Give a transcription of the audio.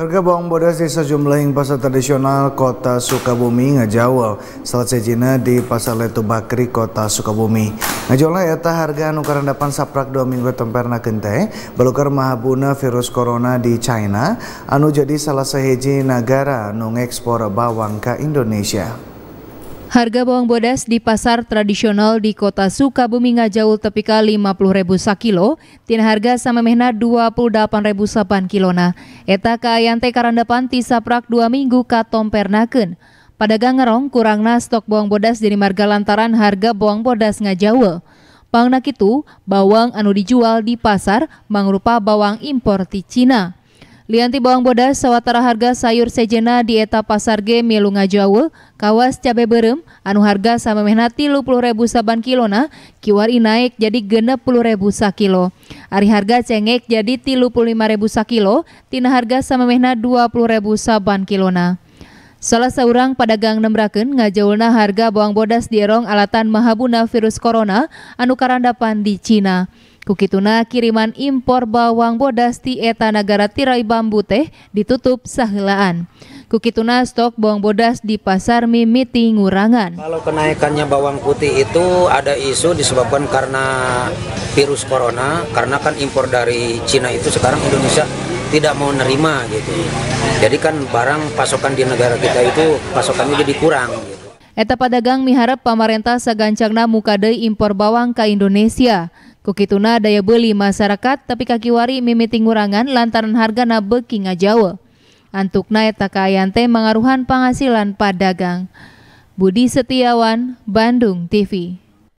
Harga bawang bodas di sejumlah pasar tradisional kota Sukabumi ngajawal salah sejina di pasar Letu Bakri kota Sukabumi. Ngajawal eta harga anu karandapan saprak dua minggu temperna kente balukar mahabuna virus corona di China anu jadi salah seheji negara nu ngekspor bawang ke Indonesia. Harga bawang bodas di pasar tradisional di kota Sukabumi Ngajaul Tepika Rp50.000 sakilo, tin harga sama mehna Rp28.000 sapan kilona. Eta kaayaan teh karandapan tisaprak dua minggu katom pernaken. Pada ngerong kurangna stok bawang bodas jadi marga lantaran harga bawang bodas Ngajaul. Pangnak itu, bawang anu dijual di pasar mangrupa bawang impor ti Cina. Lianti bawang bodas sawatara harga sayur sejena di eta pasar ge milunga kawas cabe berem, anu harga sama mehnati lu puluh ribu saban kilona, kiwari naik jadi genep puluh ribu kilo. Ari harga cengek jadi tilu puluh lima ribu sakilo, tina harga sama mehna dua puluh ribu saban kilona. Salah seorang pedagang nembraken ngajaulna harga bawang bodas di dierong alatan mahabuna virus corona anu karandapan di Cina. Kukituna kiriman impor bawang bodas ti eta nagara tirai bambu teh ditutup sahelaan. Kukituna stok bawang bodas di pasar mimiti ngurangan. Kalau kenaikannya bawang putih itu ada isu disebabkan karena virus corona, karena kan impor dari Cina itu sekarang Indonesia tidak mau nerima gitu. Jadi kan barang pasokan di negara kita itu pasokannya jadi kurang. Gitu. Eta padagang miharap pamarentah segancangna mukadei impor bawang ke Indonesia. Kukituna daya beli masyarakat tapi kaki wari mimiti ngurangan lantaran harga na beki ngajawa. Antuk naik takayan teh mengaruhan penghasilan padagang. Budi Setiawan, Bandung TV.